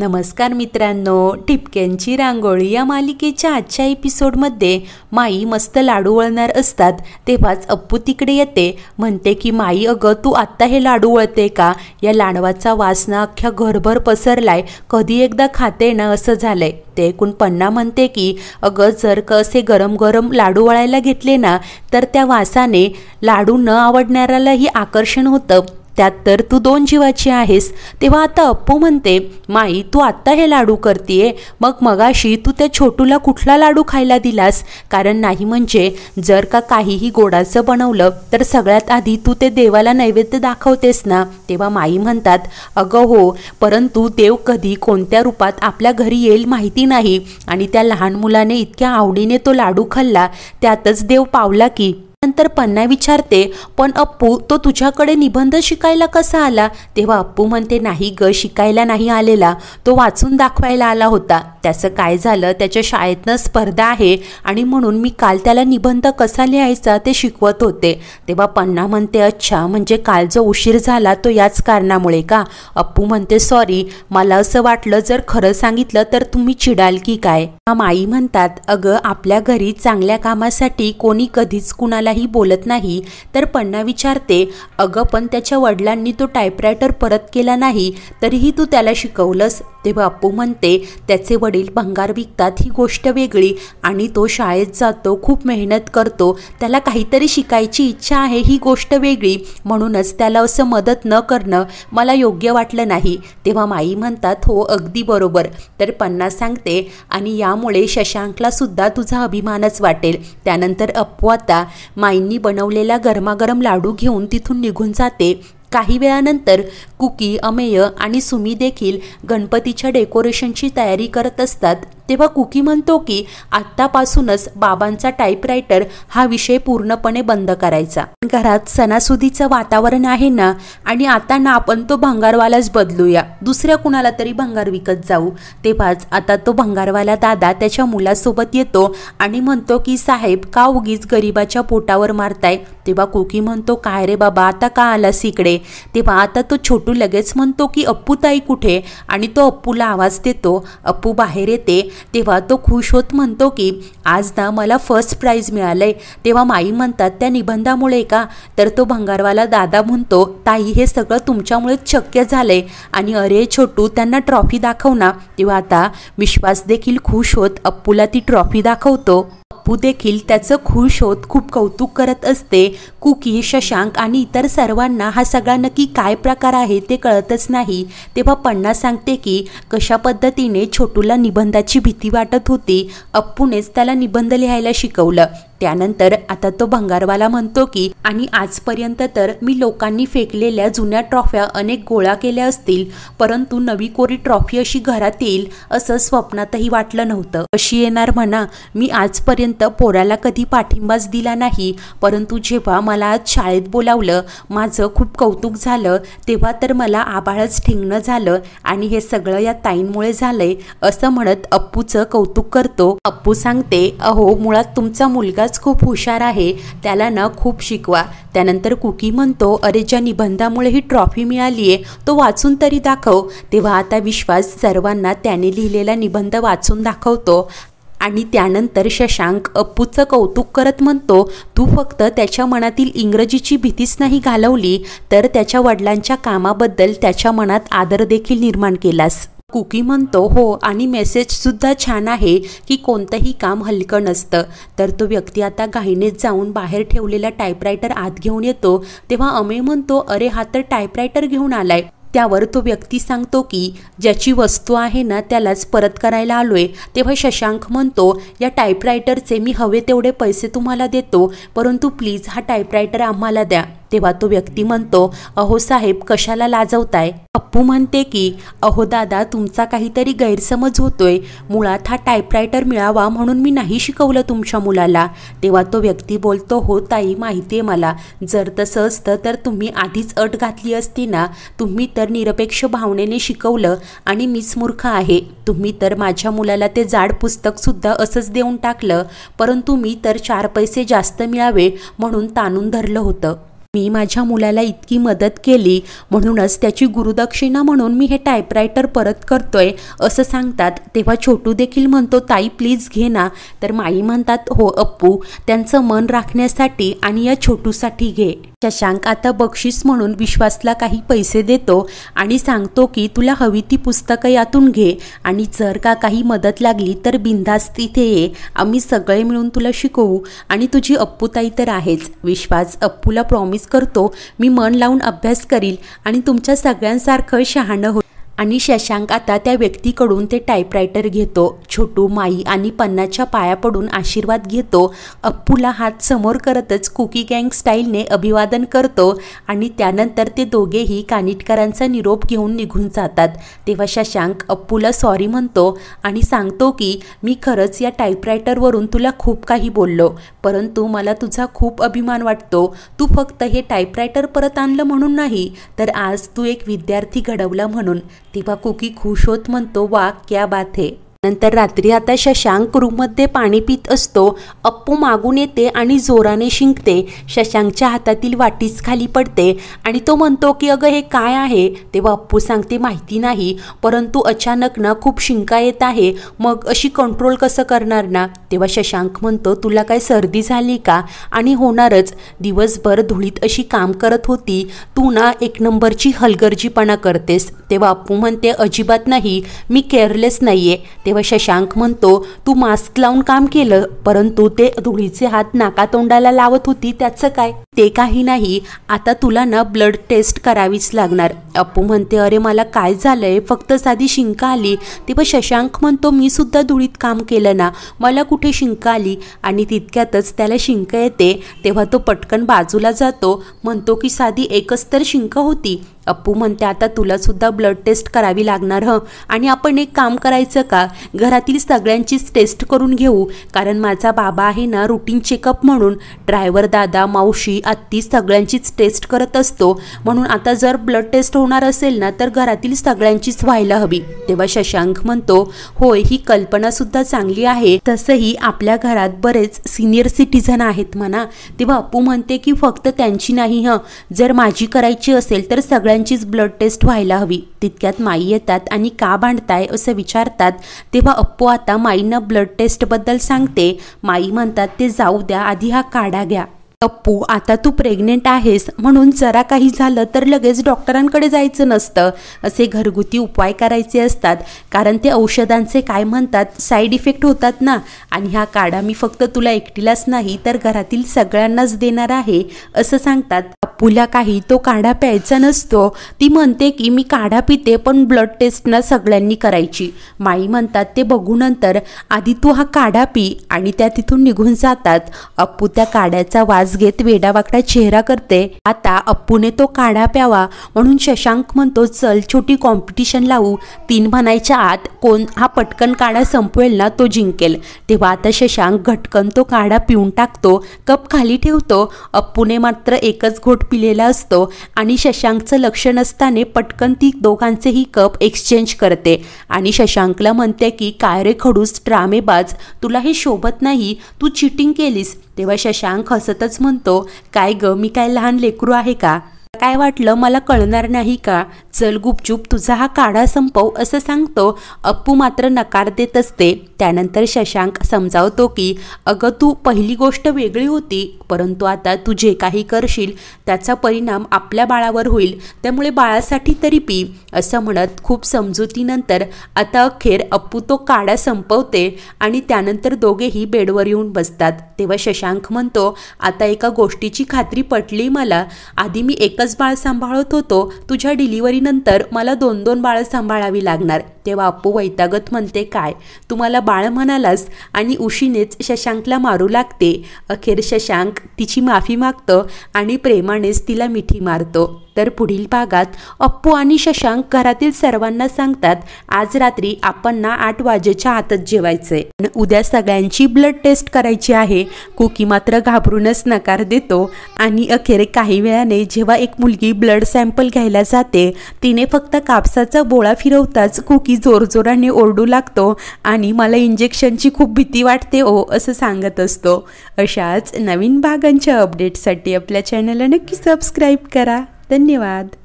नमस्कार मित्रांनो ठिपक्यांची रांगोळी या मालिकेच्या आजच्या एपिसोडमध्ये माई मस्त लाडू वळणार असतात तेव्हाच अप्पू तिकडे येते म्हणते की माई अगं तू आत्ता हे लाडू वळते का या लाडवाचा वासना अख्ख्या घरभर पसरलाय कधी एकदा खाते ना असं झालंय ते एकूण पन्ना म्हणते की अगं जर का असे गरम गरम लाडू वळायला घेतले ना तर त्या वासाने लाडू न आवडणाऱ्यालाही आकर्षण होतं त्यात तर तू दोन जीवाची आहेस तेव्हा आता अप्पू म्हणते माई तू आत्ता हे लाडू करतेय मग मगाशी तू त्या छोटूला कुठला लाडू खायला दिलास कारण नाही म्हणजे जर का काहीही गोडाचं बनवलं तर सगळ्यात आधी तू ते देवाला नैवेद्य दाखवतेस ना तेव्हा माई म्हणतात अगं हो परंतु देव कधी कोणत्या रूपात आपल्या घरी येईल माहिती नाही आणि त्या लहान मुलाने इतक्या आवडीने तो लाडू खाल्ला त्यातच देव पावला की नंतर पन्ना विचारते पण अप्पू तो तुझ्याकडे निबंध शिकायला कसा आला तेव्हा अप्पू म्हणते नाही ग शिकायला नाही आलेला तो वाचून दाखवायला आला होता त्याचं काय झालं त्याच्या शाळेतनं स्पर्धा आहे आणि म्हणून मी काल त्याला निबंध कसा लिहायचा ते शिकवत होते तेव्हा पन्ना म्हणते अच्छा म्हणजे काल जो उशीर झाला तो याच कारणामुळे का अप्पू म्हणते सॉरी मला असं वाटलं जर खरं सांगितलं तर तुम्ही चिडाल की काय माई म्हणतात अगं आपल्या घरी चांगल्या कामासाठी कोणी कधीच कुणालाही बोलत नाही तर पन्ना विचारते अगं पण त्याच्या वडिलांनी तो टायपरायटर परत केला नाही तरीही तू त्याला शिकवलंस तेव्हा अप्पू म्हणते त्याचे वडील भंगार विकतात ही गोष्ट वेगळी आणि तो शाळेत जातो खूप मेहनत करतो त्याला काहीतरी शिकायची इच्छा आहे ही गोष्ट वेगळी म्हणूनच त्याला असं मदत न करणं मला योग्य वाटलं नाही तेव्हा माई म्हणतात हो अगदी बरोबर तर पन्नास सांगते आणि यामुळे शशांकला सुद्धा तुझा अभिमानच वाटेल त्यानंतर अप्पू आता माईंनी बनवलेला गरमागरम लाडू घेऊन तिथून निघून जाते काही वेळानंतर कुकी अमेय आणि सुमी देखील गणपतीच्या डेकोरेशनची तयारी करत असतात तेव्हा कुकी म्हणतो की आत्तापासूनच बाबांचा टाईपरायटर हा विषय पूर्णपणे बंद करायचा घरात सणासुदीचं वातावरण आहे ना आणि आता ना आपण तो भंगारवालाच बदलूया दुसऱ्या कुणाला तरी भंगार विकत जाऊ तेव्हाच आता तो भंगारवाला दादा त्याच्या मुलासोबत येतो आणि म्हणतो की साहेब का उगीच गरिबाच्या पोटावर मारताय तेव्हा कुकी म्हणतो काय रे बाबा आता का आलास इकडे तेव्हा आता तो छोटू लगेच म्हणतो की अप्पू ताई कुठे आणि तो अप्पूला आवाज देतो अप्पू बाहेर येते तेव्हा तो खुश होत म्हणतो की आज ना मला फर्स्ट प्राईज मिळालंय तेव्हा माई म्हणतात त्या निबंधामुळे का तर तो भंगारवाला दादा म्हणतो ताई हे सगळं तुमच्यामुळेच शक्य झालंय आणि अरे छोटू त्यांना ट्रॉफी दाखव ना तेव्हा आता विश्वास देखील खुश होत अप्पूला ती ट्रॉफी दाखवतो पप्पू देखील त्याचं खुश होत खूप कौतुक करत असते कुकी शशांक आणि इतर सर्वांना हा सगळा नक्की काय प्रकार आहे ते कळतच नाही तेव्हा पन्ना सांगते की कशा पद्धतीने छोटूला निबंधाची भीती वाटत होती अप्पूनेच त्याला निबंध लिहायला शिकवलं त्यानंतर आता तो भंगारवाला म्हणतो की आणि आजपर्यंत तर मी लोकांनी फेकलेल्या जुन्या ट्रॉफ्या अनेक गोळा केल्या असतील परंतु नवी कोरी ट्रॉफी अशी घरात येईल असं स्वप्नातही वाटलं नव्हतं अशी येणार म्हणा मी आजपर्यंत पोराला कधी पाठिंबाच दिला नाही परंतु जेव्हा मला आज शाळेत बोलावलं माझं खूप कौतुक झालं तेव्हा तर मला आबाळच ठेंगणं झालं आणि हे सगळं या ताईंमुळे झालंय असं म्हणत अप्पूचं कौतुक करतो अप्पू सांगते अहो मुळात तुमचा मुलगा खरंच खूप हुशार आहे त्याला ना खूप शिकवा त्यानंतर कुकी म्हणतो अरे ज्या निबंधामुळे ही ट्रॉफी मिळाली आहे तो वाचून तरी दाखव तेव्हा आता विश्वास सर्वांना त्याने लिहिलेला निबंध वाचून दाखवतो आणि त्यानंतर शशांक अप्पूचं कौतुक करत म्हणतो तू फक्त त्याच्या मनातील इंग्रजीची भीतीच नाही घालवली तर त्याच्या वडिलांच्या कामाबद्दल त्याच्या मनात आदर देखील निर्माण केलास कुकी म्हणतो हो आणि मेसेजसुद्धा छान आहे की कोणतंही काम हलकं नसतं तर तो व्यक्ती आता घाईनेत जाऊन बाहेर ठेवलेला टायपरायटर आत घेऊन येतो तेव्हा अमे म्हणतो अरे हा तर टायपरायटर घेऊन आलाय त्यावर तो व्यक्ती सांगतो की ज्याची वस्तू आहे ना त्यालाच परत करायला आलोय तेव्हा शशांक म्हणतो या टायपरायटरचे मी हवे तेवढे पैसे तुम्हाला देतो परंतु प्लीज हा टायपरायटर आम्हाला द्या तेव्हा तो व्यक्ती म्हणतो अहो साहेब कशाला लाजवताय पप्पू म्हणते की अहो दादा तुमचा काहीतरी गैरसमज होतोय मुळात हा टायपरायटर मिळावा म्हणून मी नाही शिकवलं तुमच्या मुलाला तेव्हा तो व्यक्ती बोलतो हो ताई माहिती आहे मला जर तसं असतं तर तुम्ही आधीच अट घातली असती ना तुम्ही तर निरपेक्ष भावनेने शिकवलं आणि मीच मूर्ख आहे तुम्ही तर माझ्या मुलाला ते जाड पुस्तकसुद्धा असंच देऊन टाकलं परंतु मी तर चार पैसे जास्त मिळावे म्हणून ताणून धरलं होतं मी माझ्या मुलाला इतकी मदत केली म्हणूनच त्याची गुरुदक्षिणा म्हणून मी हे टायपरायटर परत करतोय असं सांगतात तेव्हा छोटू देखील म्हणतो ताई प्लीज घे ना तर माई म्हणतात हो अप्पू त्यांचं मन राखण्यासाठी आणि या छोटूसाठी घे शशांक आता बक्षीस म्हणून विश्वासला काही पैसे देतो आणि सांगतो की तुला हवी ती पुस्तकं यातून घे आणि जर का काही मदत लागली तर बिंदास तिथे ये आम्ही सगळे मिळून तुला शिकवू आणि तुझी अप्पूताई तर आहेच विश्वास अप्पूला प्रॉमिस करतो मी मन लावून अभ्यास करील आणि तुमच्या सगळ्यांसारखं शहाणं हो आणि शशांक आता त्या व्यक्तीकडून ते टाईपरायटर घेतो छोटू माई आणि पन्नाच्या पाया पडून आशीर्वाद घेतो अप्पूला हात समोर करतच कुकी गँग स्टाईलने अभिवादन करतो आणि त्यानंतर ते दोघेही कानिटकरांचा निरोप घेऊन निघून जातात तेव्हा शशांक अप्पूला सॉरी म्हणतो आणि सांगतो की मी खरंच या टाईपरायटरवरून तुला खूप काही बोललो परंतु मला तुझा खूप अभिमान वाटतो तू फक्त हे टाईपरायटर परत आणलं म्हणून नाही तर आज तू एक विद्यार्थी घडवला म्हणून तेव्हा कुकी खुश होत म्हणतो वा क्या बात है नंतर रात्री आता शशांक रूममध्ये पाणी पित असतो अप्पू मागून येते आणि जोराने शिंकते शशांकच्या हातातील वाटीच खाली पडते आणि तो म्हणतो की अगं हे काय आहे तेव्हा अप्पू सांगते माहिती नाही परंतु अचानक ना खूप शिंका येत आहे मग अशी कंट्रोल कसं करणार ना तेव्हा शशांक म्हणतो तुला काय सर्दी झाली का आणि होणारच दिवसभर धुळीत अशी काम करत होती तू ना एक नंबरची हलगर्जीपणा करतेस तेव्हा अप्पू म्हणते अजिबात नाही मी केअरलेस नाहीये तेव्हा शशांक म्हणतो तू मास्क लावून काम केलं परंतु ते धुळीचे हात नाकातोंडाला लावत होती त्याचं काय ते काही नाही आता तुला ना ब्लड टेस्ट करावीच लागणार अप्पू म्हणते अरे मला काय झालंय फक्त साधी शिंका आली ते पण शशांक म्हणतो मी सुद्धा धुळीत काम केलं ना मला कुठे शिंका आली आणि तितक्यातच त्याला शिंक येते तेव्हा तो पटकन बाजूला जातो म्हणतो की साधी एकच तर शिंक होती अप्पू म्हणते आता तुलासुद्धा ब्लड टेस्ट करावी लागणार हं आणि आपण एक काम करायचं का घरातील सगळ्यांचीच टेस्ट करून घेऊ कारण माझा बाबा आहे ना रुटीन चेकअप म्हणून ड्रायव्हर दादा मावशी आत्ती सगळ्यांचीच टेस्ट करत असतो म्हणून आता जर ब्लड टेस्ट होणार असेल ना तर घरातील सगळ्यांचीच व्हायला हवी तेव्हा शशांक म्हणतो होय ही कल्पनासुद्धा चांगली आहे तसंही आपल्या घरात बरेच सिनियर सिटीझन आहेत म्हणा तेव्हा अप्पू म्हणते की फक्त त्यांची नाही हं जर माझी करायची असेल तर सगळ्यांचीच ब्लड टेस्ट व्हायला हवी तितक्यात माई येतात आणि का बांधताय असं विचारतात तेव्हा अप्पू आता माईंना ब्लड टेस्टबद्दल सांगते माई म्हणतात ते जाऊ द्या आधी हा काढा घ्या अप्पू आता तू प्रेग्नेंट आहेस म्हणून जरा काही झालं तर लगेच डॉक्टरांकडे जायचं नसतं असे घरगुती उपाय करायचे असतात कारण ते औषधांचे काय म्हणतात साईड इफेक्ट होतात ना आणि हा काढा मी फक्त तुला एकटीलाच नाही तर घरातील सगळ्यांनाच देणार आहे असं सांगतात अप्पूला काही तो काढा प्यायचा नसतो ती म्हणते की मी काढा पिते पण ब्लड टेस्ट ना सगळ्यांनी करायची माई म्हणतात ते बघू नंतर आधी तू हा काढा पी आणि त्या तिथून निघून जातात अप्पू त्या काढ्याचा वाज श्वास घेत वेडावाकडा चेहरा करते आता अप्पूने तो काढा प्यावा म्हणून शशांक म्हणतो चल छोटी कॉम्पिटिशन लावू तीन म्हणायच्या आत कोण हा पटकन काढा संपवेल ना तो जिंकेल तेव्हा आता शशांक घटकन तो काढा पिऊन टाकतो कप खाली ठेवतो अप्पूने मात्र एकच घोट पिलेला असतो आणि शशांकचं लक्ष नसताने पटकन ती दोघांचेही कप एक्सचेंज करते आणि शशांकला म्हणते की काय रे खडूस ट्रामेबाज तुला हे शोभत नाही तू चिटिंग केलीस तेव्हा शशांक हसतच म्हणतो काय ग मी काय लहान लेकरू आहे का काय वाटलं मला कळणार नाही का चल गुपचूप तुझा हा काढा संपव असं सांगतो अप्पू मात्र नकार देत असते त्यानंतर शशांक समजावतो की अगं तू पहिली गोष्ट वेगळी होती परंतु आता तू जे काही करशील त्याचा परिणाम आपल्या बाळावर होईल त्यामुळे बाळासाठी तरी पी असं म्हणत खूप समजुतीनंतर आता अखेर अप्पू तो काढा संपवते आणि त्यानंतर दोघेही बेडवर येऊन बसतात तेव्हा शशांक म्हणतो आता एका गोष्टीची खात्री पटली मला आधी मी एका एकच बाळ सांभाळत होतो तुझ्या डिलिव्हरीनंतर मला दोन दोन बाळ सांभाळावी लागणार तेव्हा अप्पू वैतागत म्हणते काय तुम्हाला बाळ म्हणालास आणि उशीनेच शशांकला मारू लागते अखेर शशांक तिची माफी मागतं आणि प्रेमानेच तिला मिठी मारतो तर पुढील भागात अप्पू आणि शशांक घरातील सर्वांना सांगतात आज रात्री आपण आठ वाजेच्या आतच जेवायचंय उद्या सगळ्यांची ब्लड टेस्ट करायची आहे कुकी मात्र घाबरूनच नकार देतो आणि अखेर काही वेळाने जेव्हा एक मुलगी ब्लड सॅम्पल घ्यायला जाते तिने फक्त कापसाचा बोळा फिरवताच कुकी जोरजोराने ओरडू लागतो आणि मला इंजेक्शनची खूप भीती वाटते ओ असं सांगत असतो अशाच नवीन भागांच्या अपडेटसाठी आपल्या चॅनलला नक्की सबस्क्राईब करा धन्यवाद